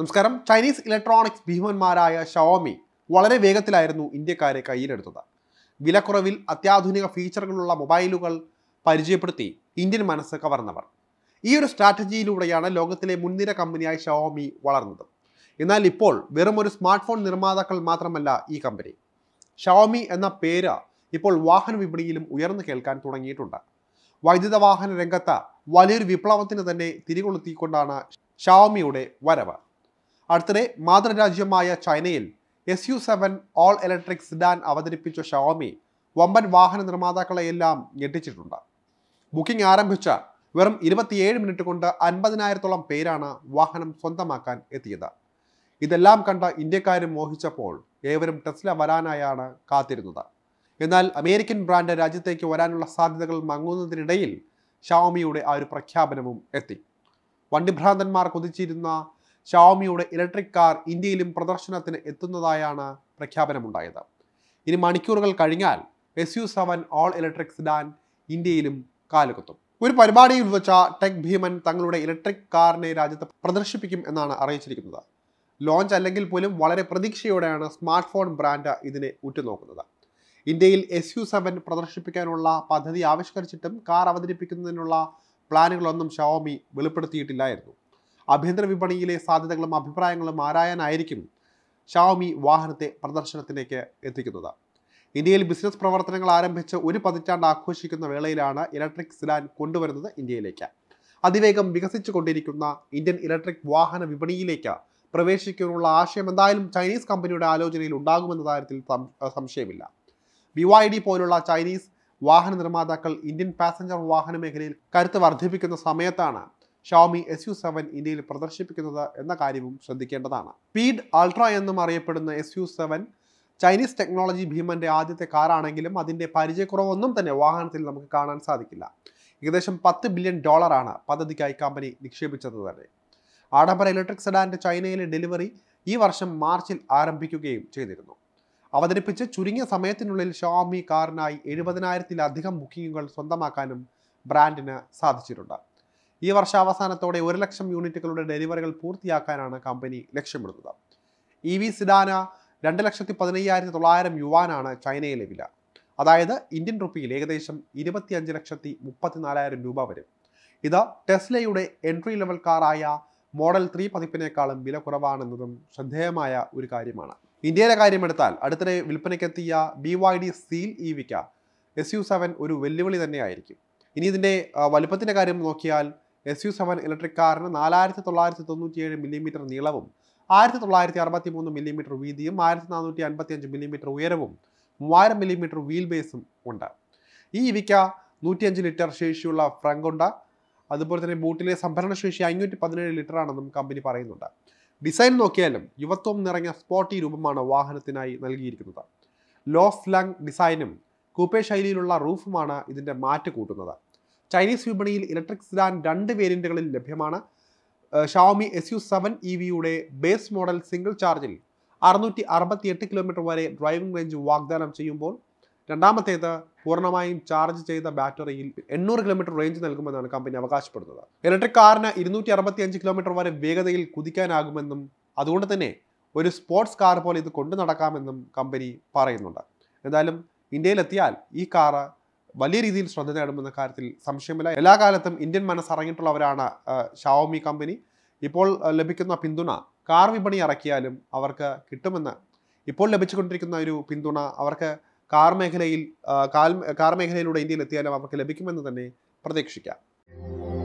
നമസ്കാരം Chinese electronics ഭീമന്മാരായ Xiaomi വളരെ വേഗത്തിലായിരുന്നു ഇന്ത്യക്കാരെ കയ്യിലെടുത്തത് വിലക്കുറവിൽ അത്യാധുനിക ഫീച്ചറുകളുള്ള മൊബൈലുകൾ പരിചയപ്പെടുത്തി ഇന്ത്യൻ മനസ്സ് കവർന്നവർ ഈ ഒരു സ്ട്രാറ്റജിയിലൂടെയാണ് ലോകത്തിലെ മുൻനിര കമ്പനിയായ ഷവോമി വളർന്നത് എന്നാൽ ഇപ്പോൾ വെറും ഒരു സ്മാർട്ട് ഫോൺ നിർമ്മാതാക്കൾ മാത്രമല്ല ഈ കമ്പനി ഷവോമി എന്ന പേര് ഇപ്പോൾ വാഹന വിപണിയിലും ഉയർന്നു കേൾക്കാൻ തുടങ്ങിയിട്ടുണ്ട് വൈദ്യുത വാഹന രംഗത്ത് വലിയൊരു വിപ്ലവത്തിന് തന്നെ തിരികൊളുത്തിക്കൊണ്ടാണ് ഷവോമിയുടെ വരവ് അടുത്തിടെ മാതൃരാജ്യമായ ചൈനയിൽ S U seven all electric sedan അവതരിപ്പിച്ച ഷവോമി വമ്പൻ വാഹന നിർമ്മാതാക്കളെയെല്ലാം ഞെട്ടിച്ചിട്ടുണ്ട് ബുക്കിംഗ് ആരംഭിച്ച വെറും ഇരുപത്തിയേഴ് മിനിറ്റ് കൊണ്ട് അൻപതിനായിരത്തോളം പേരാണ് വാഹനം സ്വന്തമാക്കാൻ എത്തിയത് ഇതെല്ലാം കണ്ട ഇന്ത്യക്കാരും മോഹിച്ചപ്പോൾ ഏവരും ടെസ്ല വരാനായാണ് കാത്തിരുന്നത് എന്നാൽ അമേരിക്കൻ ബ്രാൻഡ് രാജ്യത്തേക്ക് വരാനുള്ള സാധ്യതകൾ മങ്ങുന്നതിനിടയിൽ ഷാവോമിയുടെ ആ ഒരു പ്രഖ്യാപനവും എത്തി വണ്ടിഭ്രാന്തന്മാർ കൊതിച്ചിരുന്ന ഷവോമിയുടെ ഇലക്ട്രിക് കാർ ഇന്ത്യയിലും പ്രദർശനത്തിന് എത്തുന്നതായാണ് പ്രഖ്യാപനമുണ്ടായത് ഇനി മണിക്കൂറുകൾ കഴിഞ്ഞാൽ S U seven all electric sedan ഇന്ത്യയിലും കാലുകുത്തും ഒരു പരിപാടിയിൽ വെച്ച ടെക് ഭീമൻ തങ്ങളുടെ ഇലക്ട്രിക് കാറിനെ രാജ്യത്ത് പ്രദർശിപ്പിക്കും എന്നാണ് അറിയിച്ചിരിക്കുന്നത് ലോഞ്ച് അല്ലെങ്കിൽ പോലും വളരെ പ്രതീക്ഷയോടെയാണ് സ്മാർട്ട് ഫോൺ ബ്രാൻഡ് ഇതിനെ ഉറ്റുനോക്കുന്നത് ഇന്ത്യയിൽ എസ് യു സെവൻ പ്രദർശിപ്പിക്കാനുള്ള പദ്ധതി ആവിഷ്കരിച്ചിട്ടും കാർ അവതരിപ്പിക്കുന്നതിനുള്ള പ്ലാനുകളൊന്നും ഷവോമി വെളിപ്പെടുത്തിയിട്ടില്ലായിരുന്നു ആഭ്യന്തര വിപണിയിലെ സാധ്യതകളും അഭിപ്രായങ്ങളും ആരായാനായിരിക്കും ഷാവമി വാഹനത്തെ പ്രദർശനത്തിലേക്ക് എത്തിക്കുന്നത് ഇന്ത്യയിൽ ബിസിനസ് പ്രവർത്തനങ്ങൾ ആരംഭിച്ച് ഒരു പതിറ്റാണ്ട് ആഘോഷിക്കുന്ന വേളയിലാണ് ഇലക്ട്രിക് സിലാൻ കൊണ്ടുവരുന്നത് ഇന്ത്യയിലേക്ക് അതിവേഗം വികസിച്ചു കൊണ്ടിരിക്കുന്ന ഇന്ത്യൻ ഇലക്ട്രിക് വാഹന വിപണിയിലേക്ക് പ്രവേശിക്കാനുള്ള ആശയം എന്തായാലും ചൈനീസ് കമ്പനിയുടെ ആലോചനയിൽ ഉണ്ടാകുമെന്ന കാര്യത്തിൽ സംശയമില്ല ബി വൈ ഡി പോലുള്ള ചൈനീസ് വാഹന നിർമ്മാതാക്കൾ ഇന്ത്യൻ പാസഞ്ചർ വാഹന മേഖലയിൽ കരുത്ത് വർദ്ധിപ്പിക്കുന്ന സമയത്താണ് ഷോമി എസ് യു സെവൻ ഇന്ത്യയിൽ പ്രദർശിപ്പിക്കുന്നത് എന്ന കാര്യവും ശ്രദ്ധിക്കേണ്ടതാണ് സ്പീഡ് അൾട്ര എന്നും അറിയപ്പെടുന്ന S U seven Chinese technology ഭീമന്റെ ആദ്യത്തെ കാറാണെങ്കിലും അതിന്റെ പരിചയക്കുറവൊന്നും തന്നെ വാഹനത്തിൽ നമുക്ക് കാണാൻ സാധിക്കില്ല ഏകദേശം പത്ത് ബില്യൺ ഡോളറാണ് പദ്ധതിക്കായി കമ്പനി നിക്ഷേപിച്ചത് തന്നെ ആഡംബര ഇലക്ട്രിക് സെഡാൻ്റെ ചൈനയിലെ ഡെലിവറി ഈ വർഷം മാർച്ചിൽ ആരംഭിക്കുകയും ചെയ്തിരുന്നു അവതരിപ്പിച്ച് ചുരുങ്ങിയ സമയത്തിനുള്ളിൽ ഷോമി കാറിനായി എഴുപതിനായിരത്തിലധികം ബുക്കിങ്ങുകൾ സ്വന്തമാക്കാനും ബ്രാൻഡിന് സാധിച്ചിട്ടുണ്ട് ഈ വർഷാവസാനത്തോടെ ഒരു ലക്ഷം യൂണിറ്റുകളുടെ ഡെലിവറികൾ പൂർത്തിയാക്കാനാണ് കമ്പനി ലക്ഷ്യമിടുന്നത് ഇ വി സിഡാന രണ്ട് ലക്ഷത്തി പതിനയ്യായിരത്തി തൊള്ളായിരം യുവാനാണ് ചൈനയിലെ വില അതായത് ഇന്ത്യൻ റുപ്പിയിൽ ഏകദേശം അഞ്ച് ലക്ഷത്തി നാലായിരം രൂപ വരും ഇത് ടെസ്ലയുടെ എൻട്രി ലെവൽ കാറായ മോഡൽ ത്രീ പതിപ്പിനേക്കാളും വില കുറവാണെന്നതും ശ്രദ്ധേയമായ ഒരു കാര്യമാണ് ഇന്ത്യയിലെ കാര്യമെടുത്താൽ അടുത്തിടെ വിൽപ്പനയ്ക്കെത്തിയ B Y D seal E വിക്ക എസ് യു സെവൻ ഒരു വെല്ലുവിളി തന്നെയായിരിക്കും ഇനി ഇതിൻ്റെ വലുപ്പത്തിൻ്റെ കാര്യം നോക്കിയാൽ എസ് യു സെവൻ ഇലക്ട്രിക് കാറിന് നാലായിരത്തി തൊള്ളായിരത്തി തൊണ്ണൂറ്റിയേഴ് മില്ലിമീറ്റർ നീളവും ആയിരത്തി തൊള്ളായിരത്തി അറുപത്തി മൂന്ന് മില്ലിമീറ്റർ വീതിയും ആയിരത്തി നാനൂറ്റി അൻപത്തി അഞ്ച് മില്ലിമീറ്റർ ഉയരവും മൂവായിരം മില്ലിമീറ്റർ വീൽ ബേസും ഉണ്ട് ഈ ഇവയ്ക്ക് നൂറ്റിയഞ്ച് ലിറ്റർ ശേഷിയുള്ള ഫ്രങ്കുണ്ട് അതുപോലെ തന്നെ ബൂട്ടിലെ സംഭരണ ശേഷി അഞ്ഞൂറ്റി പതിനേഴ് ലിറ്റർ ആണെന്നും കമ്പനി പറയുന്നുണ്ട് ഡിസൈൻ നോക്കിയാലും യുവത്വം നിറഞ്ഞ സ്പോട്ടി രൂപമാണ് വാഹനത്തിനായി നൽകിയിരിക്കുന്നത് ലോഫ് ലങ് ഡിസൈനും കൂപ്പേ ശൈലിയിലുള്ള റൂഫുമാണ് ഇതിൻ്റെ മാറ്റ് കൂട്ടുന്നത് ചൈനീസ് വിപണിയിൽ ഇലക്ട്രിക് സിഡാൻ രണ്ട് വേരിയൻറ്റുകളിൽ ലഭ്യമാണ് Xiaomi S U seven E വിയുടെ ബേസ് മോഡൽ സിംഗിൾ ചാർജിൽ അറുന്നൂറ്റി അറുപത്തി എട്ട് കിലോമീറ്റർ വരെ ഡ്രൈവിംഗ് റേഞ്ച് വാഗ്ദാനം ചെയ്യുമ്പോൾ രണ്ടാമത്തേത് പൂർണ്ണമായും ചാർജ് ചെയ്ത ബാറ്ററിയിൽ എണ്ണൂറ് കിലോമീറ്റർ റേഞ്ച് നൽകുമെന്നാണ് കമ്പനി അവകാശപ്പെടുന്നത് ഇലക്ട്രിക് കാറിന് ഇരുന്നൂറ്റി അറുപത്തി അഞ്ച് കിലോമീറ്റർ വരെ വേഗതയിൽ കുതിക്കാനാകുമെന്നും അതുകൊണ്ട് തന്നെ ഒരു സ്പോർട്സ് കാർ പോലെ ഇത് കൊണ്ടു നടക്കാമെന്നും കമ്പനി പറയുന്നുണ്ട് എന്തായാലും ഇന്ത്യയിലെത്തിയാൽ ഈ കാറ് വലിയ രീതിയിൽ ശ്രദ്ധ നേടുമെന്ന കാര്യത്തിൽ സംശയമില്ല എല്ലാ കാലത്തും ഇന്ത്യൻ മനസ്സറിഞ്ഞിട്ടുള്ളവരാണ് ഷാവോമി കമ്പനി ഇപ്പോൾ ലഭിക്കുന്ന പിന്തുണ കാർ വിപണി ഇറക്കിയാലും അവർക്ക് കിട്ടുമെന്ന് ഇപ്പോൾ ലഭിച്ചുകൊണ്ടിരിക്കുന്ന ഒരു പിന്തുണ അവർക്ക് കാർ മേഖലയിൽ കാൽ കാർ മേഖലയിലൂടെ ഇന്ത്യയിൽ എത്തിയാലും അവർക്ക് ലഭിക്കുമെന്ന് തന്നെ പ്രതീക്ഷിക്കാം